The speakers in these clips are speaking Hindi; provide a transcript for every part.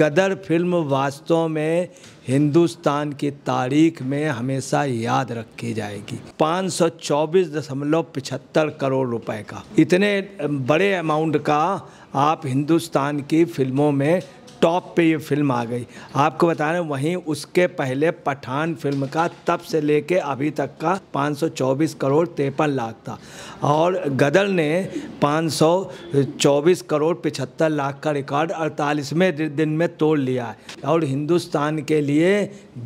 कदर फिल्म वास्तव में हिंदुस्तान की तारीख में हमेशा याद रखी जाएगी पाँच सौ चौबीस दशमलव पिछहत्तर करोड़ रुपए का इतने बड़े अमाउंट का आप हिंदुस्तान की फिल्मों में टॉप पे ये फिल्म आ गई आपको बता रहे वहीं उसके पहले पठान फिल्म का तब से लेके अभी तक का 524 करोड़ तिरपन लाख था और गदर ने 524 करोड़ पिछहत्तर लाख का रिकॉर्ड अड़तालीसवें दिन में तोड़ लिया है और हिंदुस्तान के लिए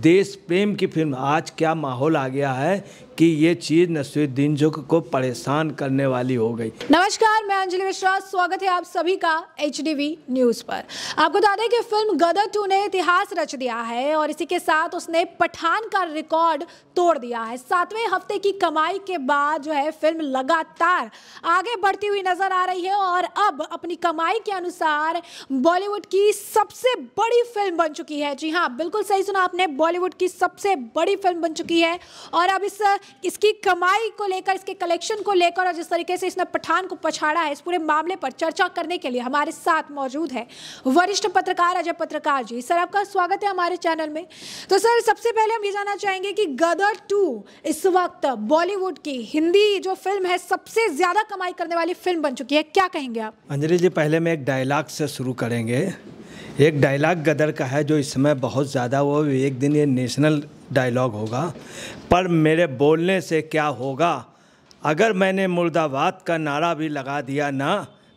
देश प्रेम की फिल्म आज क्या माहौल आ गया है कि ये चीज़ नसरुद्दीन जो को परेशान करने वाली हो गई नमस्कार मैं अंजलि मिश्रा स्वागत है आप सभी का एच न्यूज़ पर आपको बता दें कि फिल्म गदर टू ने इतिहास रच दिया है और इसी के साथ उसने पठान का रिकॉर्ड तोड़ दिया है सातवें हफ्ते की कमाई के बाद जो है फिल्म लगातार आगे बढ़ती हुई नजर आ रही है और अब अपनी कमाई के अनुसार बॉलीवुड की सबसे बड़ी फिल्म बन चुकी है जी हाँ बिल्कुल सही सुना आपने बॉलीवुड की सबसे बड़ी फिल्म बन चुकी है और अब इस इसकी कमाई को लेकर इसके कलेक्शन को लेकर और जिस तरीके से इसने पठान को पछाड़ा है इस पूरे मामले पर चर्चा करने के लिए हमारे साथ मौजूद है वरिष्ठ पत्रकार अजय पत्रकार जी सर आपका स्वागत है हमारे चैनल में तो सर सबसे पहले हम ये जानना चाहेंगे कि गदर टू इस वक्त बॉलीवुड की हिंदी जो फिल्म है सबसे ज़्यादा कमाई करने वाली फिल्म बन चुकी है क्या कहेंगे आप अंजलि जी पहले मैं एक डायलॉग से शुरू करेंगे एक डायलॉग गदर का है जो इस समय बहुत ज़्यादा वो एक दिन ये नेशनल डायलॉग होगा पर मेरे बोलने से क्या होगा अगर मैंने मुर्दाबाद का नारा भी लगा दिया ना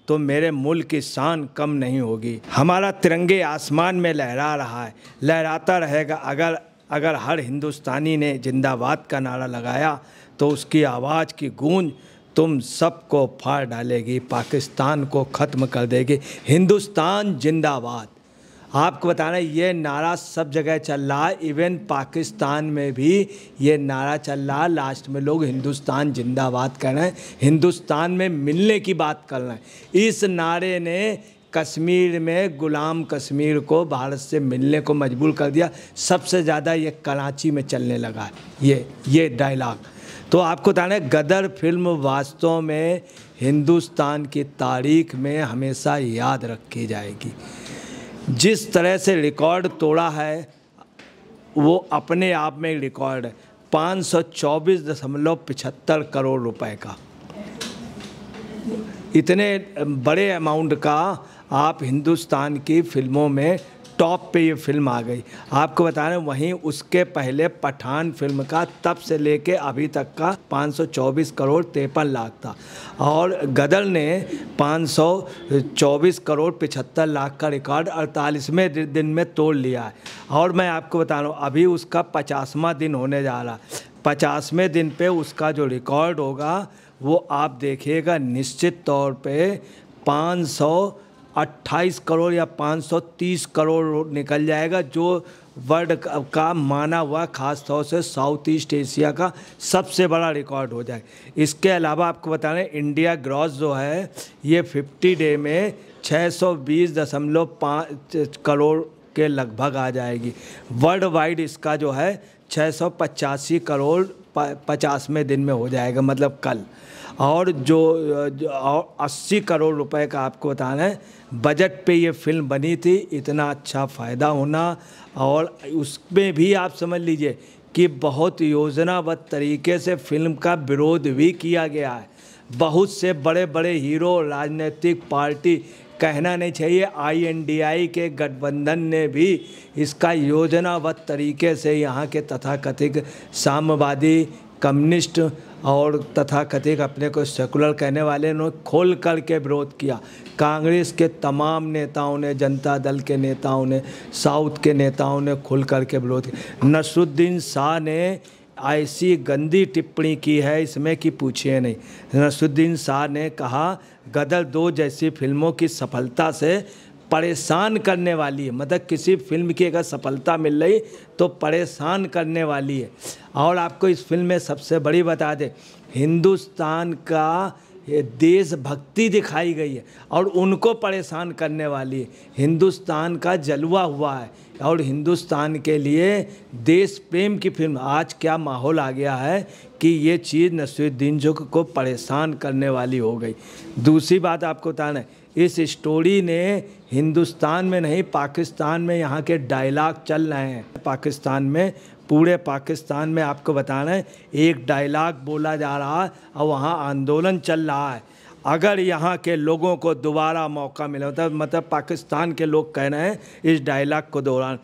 तो मेरे मुल्क की शान कम नहीं होगी हमारा तिरंगे आसमान में लहरा रहा है लहराता रहेगा अगर अगर हर हिंदुस्तानी ने जिंदाबाद का नारा लगाया तो उसकी आवाज़ की गूंज तुम सबको फाड़ डालेगी पाकिस्तान को ख़त्म कर देगी हिंदुस्तान जिंदाबाद आपको बताना ये नारा सब जगह चल रहा है इवन पाकिस्तान में भी ये नारा चल रहा है लास्ट में लोग हिंदुस्तान जिंदाबाद कर रहे हैं हिंदुस्तान में मिलने की बात कर रहे हैं इस नारे ने कश्मीर में गुलाम कश्मीर को भारत से मिलने को मजबूर कर दिया सबसे ज़्यादा ये कराची में चलने लगा ये ये डायलाग तो आपको बताना है गदर फिल्म वास्तव में हिंदुस्तान की तारीख में हमेशा याद रखी जाएगी जिस तरह से रिकॉर्ड तोड़ा है वो अपने आप में रिकॉर्ड है पाँच सौ चौबीस दशमलव करोड़ रुपए का इतने बड़े अमाउंट का आप हिंदुस्तान की फिल्मों में टॉप पे ये फिल्म आ गई आपको बता रहे वहीं उसके पहले पठान फिल्म का तब से लेके अभी तक का 524 करोड़ तिरपन लाख था और गदर ने 524 करोड़ पिछहत्तर लाख का रिकॉर्ड अड़तालीसवें दिन में तोड़ लिया है और मैं आपको बता रहा हूँ अभी उसका पचासवा दिन होने जा रहा है पचासवें दिन पे उसका जो रिकॉर्ड होगा वो आप देखिएगा निश्चित तौर पे पाँच सौ 28 करोड़ या 530 करोड़ निकल जाएगा जो वर्ल्ड का माना हुआ खास तौर से साउथ ईस्ट एशिया का सबसे बड़ा रिकॉर्ड हो जाए इसके अलावा आपको बता रहे इंडिया ग्रॉस जो है ये 50 डे में 620.5 करोड़ के लगभग आ जाएगी वर्ल्ड वाइड इसका जो है छः करोड़ पचासवें दिन में हो जाएगा मतलब कल और जो, जो और अस्सी करोड़ रुपए का आपको बता रहे बजट पे ये फिल्म बनी थी इतना अच्छा फ़ायदा होना और उसमें भी आप समझ लीजिए कि बहुत योजनाबद्ध तरीके से फिल्म का विरोध भी किया गया है बहुत से बड़े बड़े हीरो राजनीतिक पार्टी कहना नहीं चाहिए आईएनडीआई के गठबंधन ने भी इसका योजनाबद्ध तरीके से यहाँ के तथाकथित साम्यवादी कम्युनिस्ट और तथाकथित अपने को सेकुलर कहने वाले ने खोल कर के विरोध किया कांग्रेस के तमाम नेताओं ने जनता दल के नेताओं ने साउथ के नेताओं ने खुल कर के विरोध किया नसरुद्दीन शाह ने ऐसी गंदी टिप्पणी की है इसमें कि पूछिए नहीं नसुद्दीन शाह ने कहा गदर दो जैसी फिल्मों की सफलता से परेशान करने वाली है मतलब किसी फिल्म की अगर सफलता मिल रही तो परेशान करने वाली है और आपको इस फिल्म में सबसे बड़ी बता दें हिंदुस्तान का ये देशभक्ति दिखाई गई है और उनको परेशान करने वाली हिंदुस्तान का जलवा हुआ है और हिंदुस्तान के लिए देश प्रेम की फिल्म आज क्या माहौल आ गया है कि ये चीज़ नसरुद्दीन जो को परेशान करने वाली हो गई दूसरी बात आपको बताना है इस स्टोरी ने हिंदुस्तान में नहीं पाकिस्तान में यहाँ के डायलॉग चल रहे हैं पाकिस्तान में पूरे पाकिस्तान में आपको बता रहे हैं एक डायलॉग बोला जा रहा है और वहाँ आंदोलन चल रहा है अगर यहाँ के लोगों को दोबारा मौका मिला मतलब मतलब पाकिस्तान के लोग कह रहे हैं इस डायलॉग को दौरान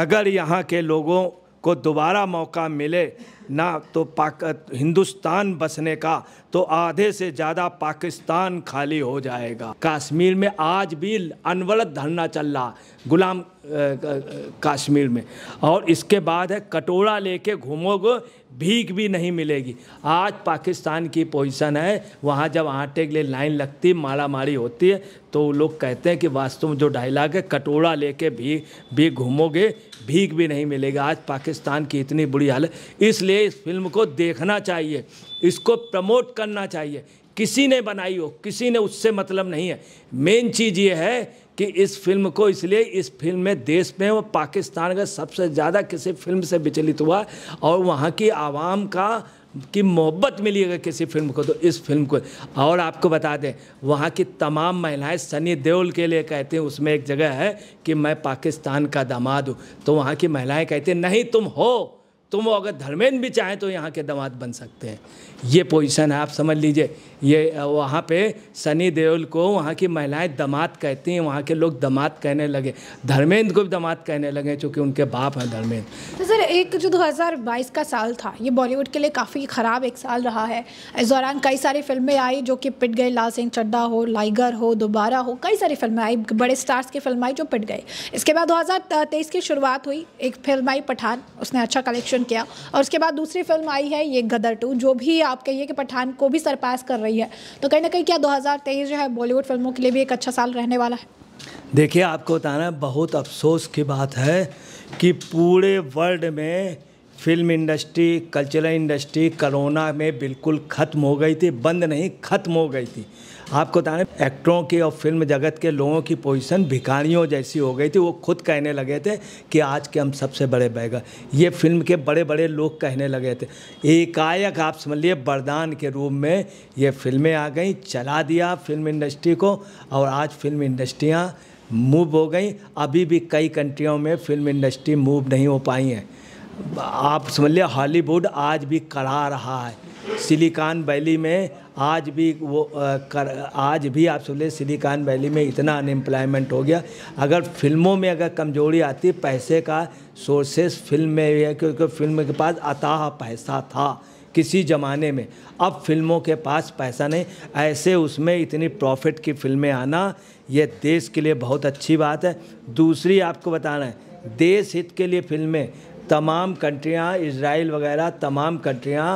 अगर यहाँ के लोगों को दोबारा मौका मिले ना तो पाक हिंदुस्तान बसने का तो आधे से ज़्यादा पाकिस्तान खाली हो जाएगा कश्मीर में आज भी अनवरत धरना चल रहा गुलाम कश्मीर में और इसके बाद है कटोरा लेके घूमोगे भीख भी नहीं मिलेगी आज पाकिस्तान की पोजीशन है वहाँ जब आटे के लिए लाइन लगती मारा मारी होती है तो लोग कहते हैं कि वास्तव में जो डायलॉग है कटोरा लेके भी भी घूमोगे भीख भी नहीं मिलेगी आज पाकिस्तान की इतनी बुरी हालत इसलिए इस फिल्म को देखना चाहिए इसको प्रमोट करना चाहिए किसी ने बनाई हो किसी ने उससे मतलब नहीं है मेन चीज़ ये है कि इस फिल्म को इसलिए इस फिल्म में देश में वो पाकिस्तान का सबसे ज़्यादा किसी फिल्म से विचलित हुआ और वहाँ की आवाम का की मोहब्बत मिली अगर किसी फिल्म को तो इस फिल्म को और आपको बता दें वहाँ की तमाम महिलाएं सनी देओल के लिए कहते हैं उसमें एक जगह है कि मैं पाकिस्तान का दामाद हूँ तो वहाँ की महिलाएं कहती हैं नहीं तुम हो तो वो अगर धर्मेंद्र भी चाहें तो यहाँ के दमाद बन सकते हैं ये पोजीशन है आप समझ लीजिए ये वहाँ पे सनी देओल को वहाँ की महिलाएं दमाद कहती हैं वहाँ के लोग दमाद कहने लगे धर्मेंद्र को भी दमाद कहने लगे चूँकि उनके बाप हैं धर्मेंद्र तो सर एक जो 2022 का साल था ये बॉलीवुड के लिए काफ़ी ख़राब एक साल रहा है इस दौरान कई सारी फिल्में आई जो कि पिट गई लाल सिंह चड्डा हो लाइगर हो दोबारा हो कई सारी फिल्में आई बड़े स्टार्स की फिल्म आई जो पिट गई इसके बाद दो की शुरुआत हुई एक फिल्म आई पठान उसने अच्छा कलेक्शन डायरेक्शन किया और उसके बाद दूसरी फिल्म आई है ये गदर टू जो भी आप कहिए कि पठान को भी सरपास कर रही है तो कहीं ना कहीं क्या 2023 जो है बॉलीवुड फिल्मों के लिए भी एक अच्छा साल रहने वाला है देखिए आपको बताना बहुत अफसोस की बात है कि पूरे वर्ल्ड में film industry cultural industry corona में बिल्कुल ख़त्म हो गई थी बंद नहीं ख़त्म हो गई थी आपको बता रहे एक्टरों की और फिल्म जगत के लोगों की पोजीशन भिखारियों जैसी हो गई थी वो खुद कहने लगे थे कि आज के हम सबसे बड़े बैगर ये फिल्म के बड़े बड़े लोग कहने लगे थे एकाएक आप समझ लिए बरदान के रूप में ये फिल्में आ गई चला दिया फिल्म इंडस्ट्री को और आज फिल्म इंडस्ट्रियाँ मूव हो गई अभी भी कई कंट्रियों में फिल्म इंडस्ट्री मूव नहीं हो पाई हैं आप समझ लिया हॉलीवुड आज भी करा रहा है सिलिकॉन वैली में आज भी वो कर आज भी आप सुन ले सिलिकॉन वैली में इतना अनएम्प्लॉयमेंट हो गया अगर फिल्मों में अगर कमजोरी आती पैसे का सोर्सेस फिल्म में भी है क्योंकि फिल्म के पास अताह पैसा था किसी ज़माने में अब फिल्मों के पास पैसा नहीं ऐसे उसमें इतनी प्रॉफिट की फिल्में आना यह देश के लिए बहुत अच्छी बात है दूसरी आपको बताना है देश हित के लिए फिल्में तमाम कंट्रियाँ इसराइल वगैरह तमाम कंट्रियाँ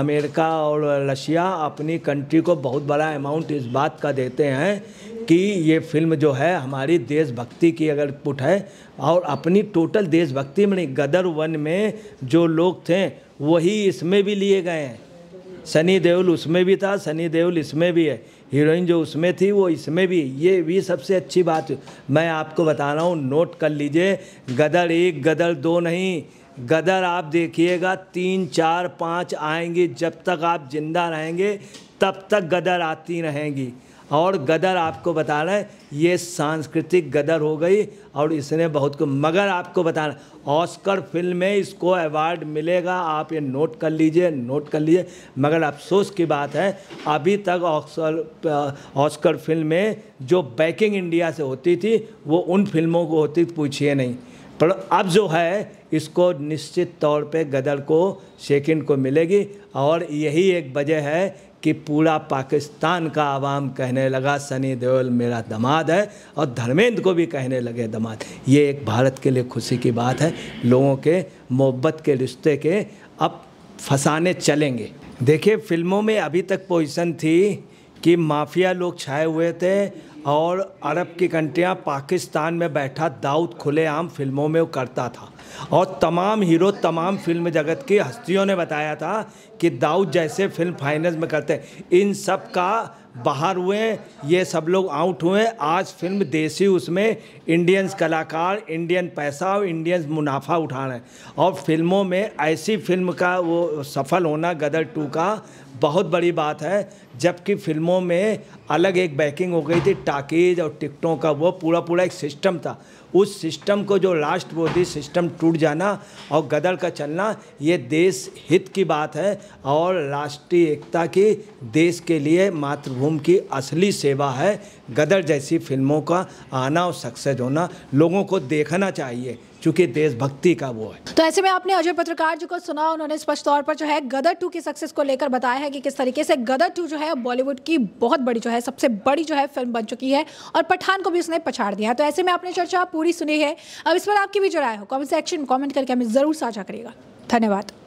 अमेरिका और रशिया अपनी कंट्री को बहुत बड़ा अमाउंट इस बात का देते हैं कि ये फिल्म जो है हमारी देशभक्ति की अगर पुट है और अपनी टोटल देशभक्ति में नहीं गदर वन में जो लोग थे वही इसमें भी लिए गए हैं सनी देओल उसमें भी था सनी देओल इसमें भी है हीरोइन जो उसमें थी वो इसमें भी ये भी सबसे अच्छी बात मैं आपको बता रहा हूँ नोट कर लीजिए गदर एक गदर दो नहीं गदर आप देखिएगा तीन चार पाँच आएंगे जब तक आप जिंदा रहेंगे तब तक गदर आती रहेंगी और गदर आपको बता रहे हैं ये सांस्कृतिक गदर हो गई और इसने बहुत को मगर आपको बता रहे ऑस्कर फिल्म में इसको अवार्ड मिलेगा आप ये नोट कर लीजिए नोट कर लीजिए मगर अफसोस की बात है अभी तक ऑस्कर ऑस्कर फिल्म में जो बैकिंग इंडिया से होती थी वो उन फिल्मों को होती पूछिए नहीं पर अब जो है इसको निश्चित तौर पे गदर को सेकंड को मिलेगी और यही एक वजह है कि पूरा पाकिस्तान का आवाम कहने लगा सनी देओल मेरा दामाद है और धर्मेंद्र को भी कहने लगे दामाद ये एक भारत के लिए खुशी की बात है लोगों के मोहब्बत के रिश्ते के अब फसाने चलेंगे देखिए फिल्मों में अभी तक पोजिशन थी कि माफिया लोग छाए हुए थे और अरब की कंट्रियाँ पाकिस्तान में बैठा दाऊद खुलेआम फिल्मों में वो करता था और तमाम हीरो तमाम फिल्म जगत की हस्तियों ने बताया था कि दाऊद जैसे फिल्म फाइनेंस में करते इन सब का बाहर हुए ये सब लोग आउट हुए आज फिल्म देसी उसमें इंडियंस कलाकार इंडियन पैसा और इंडियंस मुनाफा उठा रहे हैं और फिल्मों में ऐसी फिल्म का वो सफल होना गदर टू का बहुत बड़ी बात है जबकि फिल्मों में अलग एक बैकिंग हो गई थी टाकेज और टिकटों का वो पूरा पूरा एक सिस्टम था उस सिस्टम को जो थी सिस्टम टूट जाना और गदर का चलना ये देश हित की बात है और राष्ट्रीय एकता की देश के लिए मातृभूमि की असली सेवा है गदर जैसी फिल्मों का आना और सक्सेस होना लोगों को देखना चाहिए चूंकि देशभक्ति का वो है तो ऐसे में आपने अजय पत्रकार जी को सुना उन्होंने स्पष्ट तौर पर जो है गदर टू की सक्सेस को लेकर बताया है कि किस तरीके से गदर टू जो है है बॉलीवुड की बहुत बड़ी जो है सबसे बड़ी जो है फिल्म बन चुकी है और पठान को भी उसने पछाड़ दिया तो ऐसे में आपने चर्चा पूरी सुनी है अब इस पर आपकी भी जो राय हो कॉमेंट सेक्शन में कॉमेंट करके हमें ज़रूर साझा करिएगा धन्यवाद